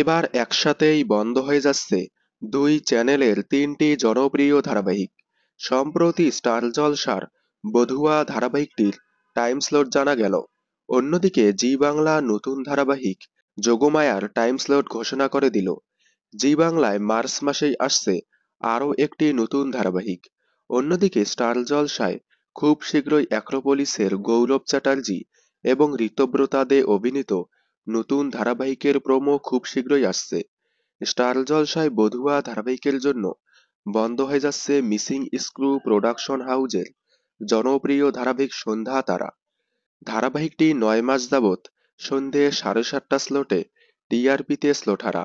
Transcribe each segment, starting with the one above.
এবার একসাথেই বন্ধ হয়ে যাচ্ছে দুই চ্যানেলের তিনটি জনপ্রিয় ধারাবাহিক সম্প্রতি স্টার জলসার বধুয়া ধারাবাহিকটির টাইম স্লট জানা গেল অন্যদিকে জি বাংলা নতুন ধারাবাহিক যোগমায়ার টাইম স্লট ঘোষণা করে দিল জি বাংলায় মার্চ মাসেই আসছে আরও একটি নতুন ধারাবাহিক অন্যদিকে স্টার জলসায় খুব শীঘ্রই অ্যাক্রোপলিসের গৌরব চ্যাটার্জি এবং ঋতব্রতা দে অভিনীত নতুন ধারাবাহিকের প্রোমো খুব শীঘ্রই আসছে স্টার জলসায় বধুয়া ধারাবাহিকের জন্য বন্ধ হয়ে যাচ্ছে মিসিং স্ক্রু প্রোডাকশন হাউজের জনপ্রিয় ধারাবাহিক সন্ধ্যা তারা ধারাবাহিকটি নয় মাস যাবৎ সন্ধে সাড়ে সাতটা স্লোটে টিআরপিতে স্লোট হারা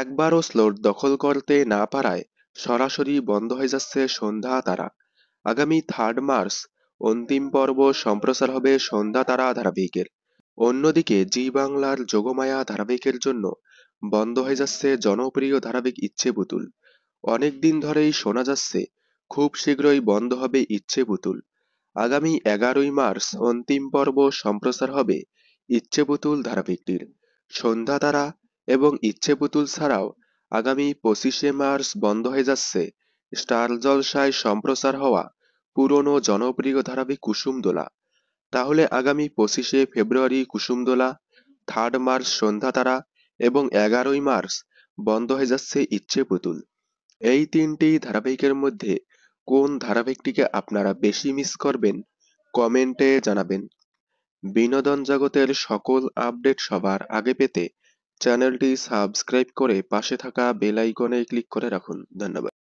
একবারও স্লোট দখল করতে না পারায় সরাসরি বন্ধ হয়ে যাচ্ছে সন্ধ্যা তারা আগামী থার্ড মার্চ অন্তিম পর্ব সম্প্রচার হবে সন্ধ্যা তারা ধারাবাহিকের অন্যদিকে জি বাংলার যোগমায়া ধারাবাহিকের জন্য বন্ধ হয়ে যাচ্ছে জনপ্রিয় ধারাবাহিক ইচ্ছে পুতুল অনেক দিন ধরেই শোনা যাচ্ছে খুব শীঘ্রই বন্ধ হবে ইচ্ছে পুতুল আগামী এগারোই মার্চ অন্তিম পর্ব সম্প্রচার হবে ইচ্ছে পুতুল ধারাবাহিকটির সন্ধ্যা তারা এবং ইচ্ছে পুতুল ছাড়াও আগামী পঁচিশে মার্চ বন্ধ হয়ে যাচ্ছে স্টার জলসায় সম্প্রচার হওয়া পুরনো জনপ্রিয় ধারাবাহিক কুসুম দোলা তাহলে আগামী পঁচিশে ফেব্রুয়ারি কুসুমদোলা থার্ড মার্চ সন্ধ্যা তারা এবং এগারোই মার্চ বন্ধ হয়ে যাচ্ছে ইচ্ছে পুতুল এই তিনটি ধারাবাহিকের মধ্যে কোন ধারাবাহিকটিকে আপনারা বেশি মিস করবেন কমেন্টে জানাবেন বিনোদন জগতের সকল আপডেট সবার আগে পেতে চ্যানেলটি সাবস্ক্রাইব করে পাশে থাকা বেল আইকনে ক্লিক করে রাখুন ধন্যবাদ